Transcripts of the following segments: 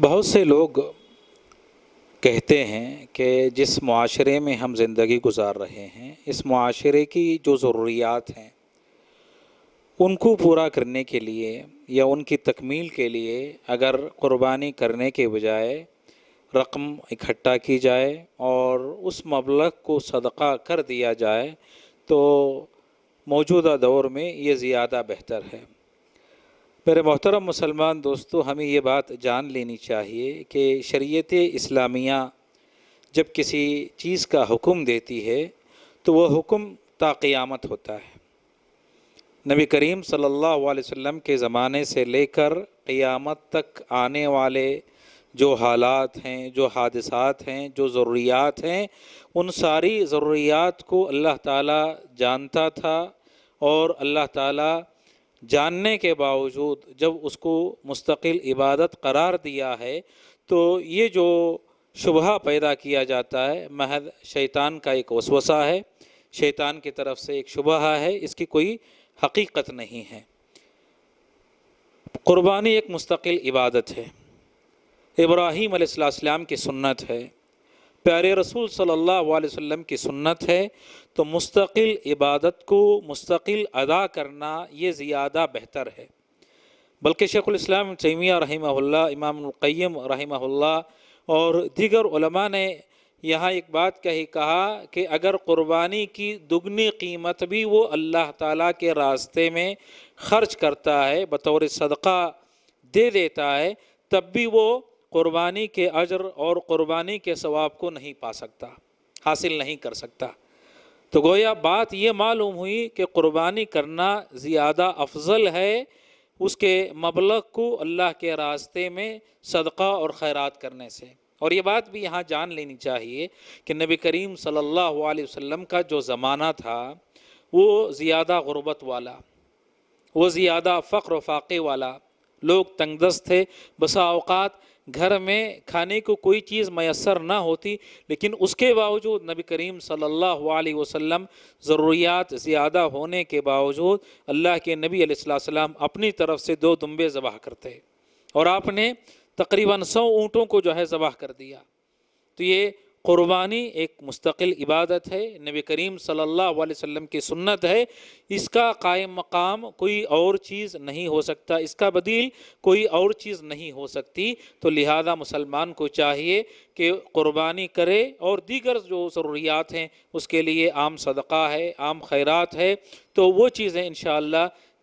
बहुत से लोग कहते हैं कि जिस माशरे में हम ज़िंदगी गुजार रहे हैं इस माशरे की जो ज़रूरियात हैं उनको पूरा करने के लिए या उनकी तकमील के लिए अगर क़ुरबानी करने के बजाय रकम इकट्ठा की जाए और उस मबलग को सदका कर दिया जाए तो मौजूदा दौर में ये ज़्यादा बेहतर है मेरे मोहतरम मुसलमान दोस्तों हमें ये बात जान लेनी चाहिए कि शरीयत इस्लामिया जब किसी चीज़ का हुक्म देती है तो वह हुक्म ताक़ियामत होता है नबी करीम सल्लल्लाहु अलैहि वसल्लम के ज़माने से लेकर क़ियामत तक आने वाले जो हालात हैं जो हादसात हैं जो ज़रूरियात हैं उन सारी ज़रूरियात को अल्लाह ताला जानता था और अल्लाह ताला जानने के बावजूद जब उसको मुस्तकिल इबादत करार दिया है तो ये जो शुबह पैदा किया जाता है महद शैतान का एक वसवसा है शैतान की तरफ से एक शुबह है इसकी कोई हकीकत नहीं है क़ुरबानी एक मुस्तकिल इबादत है इब्राहीम की सुन्नत है प्यारे रसूल सल्लल्लाहु अलैहि वसल्लम की सुन्नत है तो मुस्तकिल इबादत को मुस्तकिल अदा करना ये ज़्यादा बेहतर है बल्कि शेख़ुलस्लाम तैमिया रही इमाम रही और दीगर ने यहाँ एक बात कही कहा कि अगर क़ुरबानी की दुगनी कीमत भी वो अल्लाह ताला के रास्ते में ख़र्च करता है बतौर सदक़ा दे देता है तब भी वो कुर्बानी के अजर और क़ुरबानी के सवाब को नहीं पा सकता हासिल नहीं कर सकता तो गोया बात ये मालूम हुई कि कुर्बानी करना ज़्यादा अफजल है उसके मबलग को अल्लाह के रास्ते में सदक़ा और खैरात करने से और ये बात भी यहाँ जान लेनी चाहिए कि नबी करीम सल्लल्लाहु अलैहि वसल्लम का जो ज़माना था वो ज़्यादा गुरबत वाला वो ज़्यादा फ़ख्र फाक़े वाला लोग तंगदस्त थे बसा अवकात घर में खाने को कोई चीज़ मैसर ना होती लेकिन उसके बावजूद नबी करीम सल्लल्लाहु अलैहि वसल्लम ज़रूरियात ज़्यादा होने के बावजूद अल्लाह के नबी अलैहिस्सलाम अपनी तरफ से दो दुम्बे ज़बह करते और आपने तकरीबन सौ ऊँटों को जो है ज़बह कर दिया तो ये क़ुरबानी एक मुस्तकिल इबादत है नबी करीम सल्लल्लाहु अलैहि वसल्लम की सुन्नत है इसका कायम मकाम कोई और चीज़ नहीं हो सकता इसका बदील कोई और चीज़ नहीं हो सकती तो लिहाजा मुसलमान को चाहिए कि कुर्बानी करे और दीगर जो ज़रूरियात हैं उसके लिए आम सदका है आम खैरात है तो वो चीज़ें इन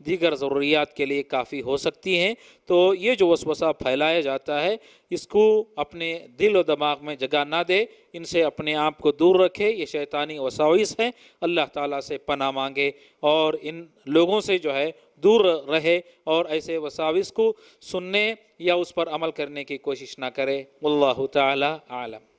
दीगर ज़रूरियात के लिए काफ़ी हो सकती हैं तो ये जो वसवसा फैलाया जाता है इसको अपने दिल और दिमाग में जगह ना दे इनसे अपने आप को दूर रखे ये शैतानी वसाविस हैं अल्लाह ताला से पना मांगे और इन लोगों से जो है दूर रहे और ऐसे वसाविस को सुनने या उस पर अमल करने की कोशिश ना करे अल्लाह ताला आलम